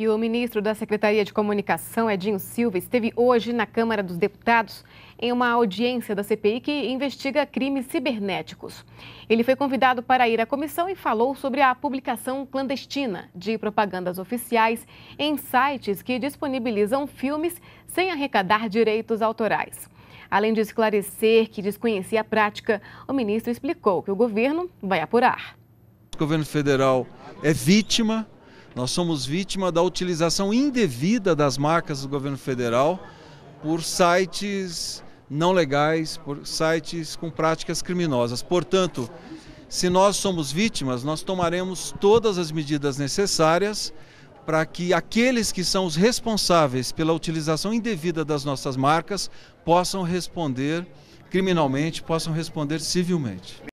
E o ministro da Secretaria de Comunicação, Edinho Silva, esteve hoje na Câmara dos Deputados em uma audiência da CPI que investiga crimes cibernéticos. Ele foi convidado para ir à comissão e falou sobre a publicação clandestina de propagandas oficiais em sites que disponibilizam filmes sem arrecadar direitos autorais. Além de esclarecer que desconhecia a prática, o ministro explicou que o governo vai apurar. O governo federal é vítima nós somos vítima da utilização indevida das marcas do governo federal por sites não legais, por sites com práticas criminosas. Portanto, se nós somos vítimas, nós tomaremos todas as medidas necessárias para que aqueles que são os responsáveis pela utilização indevida das nossas marcas possam responder criminalmente, possam responder civilmente.